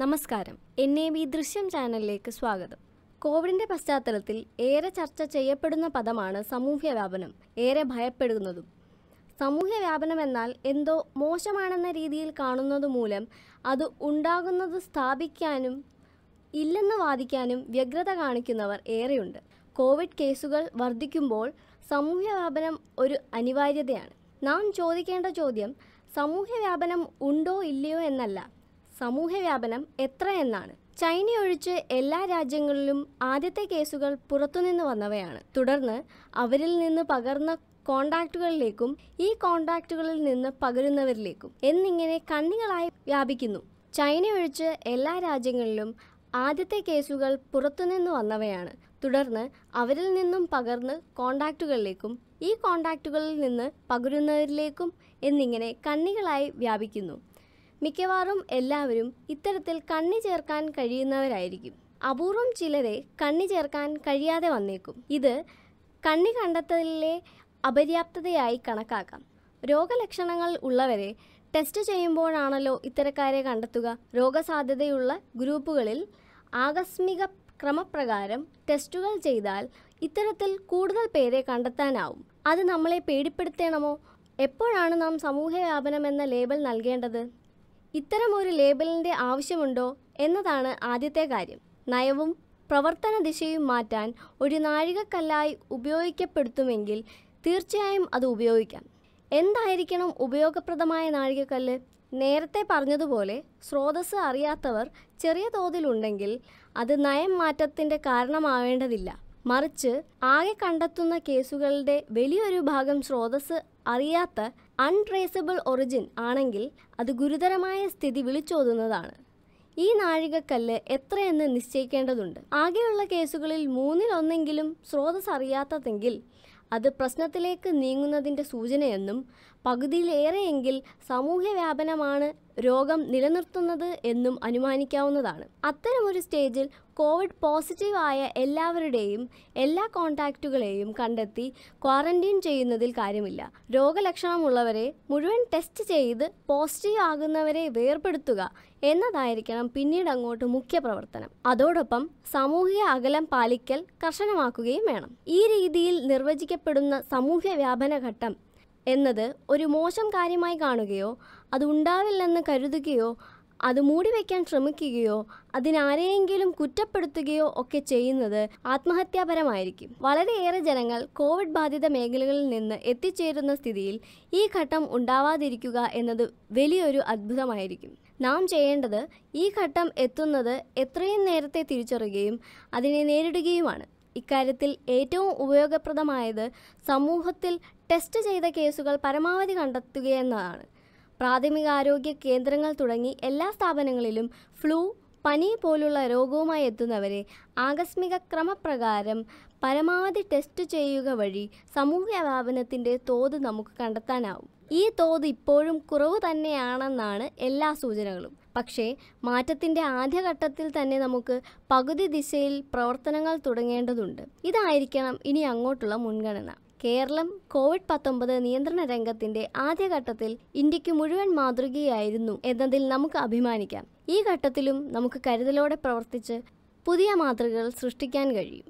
നമസ്കാരം N A ദൃശ്യം ചാനലിലേക്ക് സ്വാഗതം കോവിഡിന്റെ പശ്ചാത്തലത്തിൽ ഏറെ ചർച്ച ചെയ്യപ്പെടുന്ന പദമാണ് സമൂഹ വ്യാപനം ഏറെ ഭയപ്പെടുന്നതും സമൂഹ വ്യാപനം എന്നാൽ എന്തോ മോശമാണെന്ന രീതിയിൽ കാണുന്നത് മൂലം അത് ഉണ്ടാകുന്നത് സ്ഥാപിക്കാനും ഇല്ലെന്ന് വാദിക്കാനും വ്യഗ്രത കാണിക്കുന്നവർ ഏറെയുണ്ട് കോവിഡ് കേസുകൾ വർദ്ധിക്കുമ്പോൾ സമൂഹ വ്യാപനം ഒരു അനിവാര്യതയാണ് നാം ചോദിക്കേണ്ട ചോദ്യം സമൂഹ വ്യാപനം ഉണ്ടോ ഇല്ലയോ എന്നല്ല സമൂഹവ്യാപനം എത്രയെന്നാണ് ചൈനയൊഴിച്ച് എല്ലാ രാജ്യങ്ങളിലും ആദ്യത്തെ കേസുകൾ പുറത്തുനിന്ന് വന്നവയാണ് തുടർന്ന് അവരിൽ നിന്ന് പകർന്ന കോണ്ടാക്റ്റുകളിലേക്കും ഈ കോണ്ടാക്റ്റുകളിൽ നിന്ന് പകരുന്നവരിലേക്കും എന്നിങ്ങനെ കണ്ണികളായി വ്യാപിക്കുന്നു ചൈനയൊഴിച്ച് എല്ലാ രാജ്യങ്ങളിലും ആദ്യത്തെ കേസുകൾ പുറത്തുനിന്ന് വന്നവയാണ് തുടർന്ന് അവരിൽ നിന്നും പകർന്ന് കോണ്ടാക്റ്റുകളിലേക്കും ഈ കോണ്ടാക്റ്റുകളിൽ നിന്ന് പകരുന്നവരിലേക്കും എന്നിങ്ങനെ കണ്ണികളായി വ്യാപിക്കുന്നു മിക്കവാറും എല്ലാവരും ഇത്തരത്തിൽ കണ്ണി ചേർക്കാൻ കഴിയുന്നവരായിരിക്കും അപൂർവം ചിലരെ കണ്ണി ചേർക്കാൻ കഴിയാതെ വന്നേക്കും ഇത് കണ്ണി കണ്ടെത്തലിലെ അപര്യാപ്തതയായി കണക്കാക്കാം രോഗലക്ഷണങ്ങൾ ഉള്ളവരെ ടെസ്റ്റ് ചെയ്യുമ്പോഴാണല്ലോ ഇത്തരക്കാരെ കണ്ടെത്തുക രോഗസാധ്യതയുള്ള ഗ്രൂപ്പുകളിൽ ആകസ്മിക ക്രമപ്രകാരം ടെസ്റ്റുകൾ ചെയ്താൽ ഇത്തരത്തിൽ കൂടുതൽ പേരെ കണ്ടെത്താനാവും അത് നമ്മളെ പേടിപ്പെടുത്തണമോ എപ്പോഴാണ് നാം വ്യാപനം എന്ന ലേബൽ നൽകേണ്ടത് ഇത്തരമൊരു ലേബലിൻ്റെ ആവശ്യമുണ്ടോ എന്നതാണ് ആദ്യത്തെ കാര്യം നയവും പ്രവർത്തന ദിശയും മാറ്റാൻ ഒരു നാഴികക്കല്ലായി ഉപയോഗിക്കപ്പെടുത്തുമെങ്കിൽ തീർച്ചയായും അത് ഉപയോഗിക്കാം എന്തായിരിക്കണം ഉപയോഗപ്രദമായ നാഴികക്കല്ല് നേരത്തെ പറഞ്ഞതുപോലെ സ്രോതസ് അറിയാത്തവർ ചെറിയ തോതിലുണ്ടെങ്കിൽ അത് നയം മാറ്റത്തിൻ്റെ കാരണമാവേണ്ടതില്ല മറിച്ച് ആകെ കണ്ടെത്തുന്ന കേസുകളുടെ വലിയൊരു ഭാഗം സ്രോതസ് അറിയാത്ത അൺട്രേസബിൾ ഒറിജിൻ ആണെങ്കിൽ അത് ഗുരുതരമായ സ്ഥിതി വിളിച്ചോതുന്നതാണ് ഈ നാഴികക്കല്ല് എത്രയെന്ന് നിശ്ചയിക്കേണ്ടതുണ്ട് ആകെയുള്ള കേസുകളിൽ മൂന്നിൽ ഒന്നെങ്കിലും സ്രോതസ് അറിയാത്തതെങ്കിൽ അത് പ്രശ്നത്തിലേക്ക് നീങ്ങുന്നതിൻ്റെ സൂചനയെന്നും പകുതിയിലേറെയെങ്കിൽ സമൂഹവ്യാപനമാണ് രോഗം നിലനിർത്തുന്നത് എന്നും അനുമാനിക്കാവുന്നതാണ് അത്തരമൊരു സ്റ്റേജിൽ കോവിഡ് പോസിറ്റീവ് ആയ എല്ലാവരുടെയും എല്ലാ കോൺടാക്റ്റുകളെയും കണ്ടെത്തി ക്വാറന്റൈൻ ചെയ്യുന്നതിൽ കാര്യമില്ല രോഗലക്ഷണമുള്ളവരെ മുഴുവൻ ടെസ്റ്റ് ചെയ്ത് പോസിറ്റീവ് ആകുന്നവരെ വേർപെടുത്തുക എന്നതായിരിക്കണം പിന്നീട് അങ്ങോട്ട് മുഖ്യ പ്രവർത്തനം അതോടൊപ്പം സാമൂഹിക അകലം പാലിക്കൽ കർശനമാക്കുകയും വേണം ഈ രീതിയിൽ നിർവചിക്കപ്പെടുന്ന സാമൂഹ്യ വ്യാപന ഘട്ടം എന്നത് ഒരു മോശം കാര്യമായി കാണുകയോ അത് ഉണ്ടാവില്ലെന്ന് കരുതുകയോ അത് മൂടിവെക്കാൻ ശ്രമിക്കുകയോ അതിനാരെയെങ്കിലും കുറ്റപ്പെടുത്തുകയോ ഒക്കെ ചെയ്യുന്നത് ആത്മഹത്യാപരമായിരിക്കും വളരെയേറെ ജനങ്ങൾ കോവിഡ് ബാധിത മേഖലകളിൽ നിന്ന് എത്തിച്ചേരുന്ന സ്ഥിതിയിൽ ഈ ഘട്ടം ഉണ്ടാവാതിരിക്കുക എന്നത് വലിയൊരു അത്ഭുതമായിരിക്കും നാം ചെയ്യേണ്ടത് ഈ ഘട്ടം എത്തുന്നത് എത്രയും നേരത്തെ തിരിച്ചറിയുകയും അതിനെ നേരിടുകയുമാണ് ഇക്കാര്യത്തിൽ ഏറ്റവും ഉപയോഗപ്രദമായത് സമൂഹത്തിൽ ടെസ്റ്റ് ചെയ്ത കേസുകൾ പരമാവധി കണ്ടെത്തുകയെന്നതാണ് പ്രാഥമികാരോഗ്യ കേന്ദ്രങ്ങൾ തുടങ്ങി എല്ലാ സ്ഥാപനങ്ങളിലും ഫ്ലൂ പനി പോലുള്ള രോഗവുമായി എത്തുന്നവരെ ആകസ്മിക ക്രമപ്രകാരം പരമാവധി ടെസ്റ്റ് ചെയ്യുക വഴി സമൂഹ വ്യാപനത്തിൻ്റെ തോത് നമുക്ക് കണ്ടെത്താനാവും ഈ തോത് ഇപ്പോഴും കുറവ് തന്നെയാണെന്നാണ് എല്ലാ സൂചനകളും പക്ഷേ മാറ്റത്തിൻ്റെ ആദ്യഘട്ടത്തിൽ തന്നെ നമുക്ക് പകുതി ദിശയിൽ പ്രവർത്തനങ്ങൾ തുടങ്ങേണ്ടതുണ്ട് ഇതായിരിക്കണം ഇനി അങ്ങോട്ടുള്ള മുൻഗണന കേരളം കോവിഡ് പത്തൊമ്പത് നിയന്ത്രണ രംഗത്തിന്റെ ആദ്യഘട്ടത്തിൽ ഇന്ത്യക്ക് മുഴുവൻ മാതൃകയായിരുന്നു എന്നതിൽ നമുക്ക് അഭിമാനിക്കാം ഈ ഘട്ടത്തിലും നമുക്ക് കരുതലോടെ പ്രവർത്തിച്ച് പുതിയ മാതൃകകൾ സൃഷ്ടിക്കാൻ കഴിയും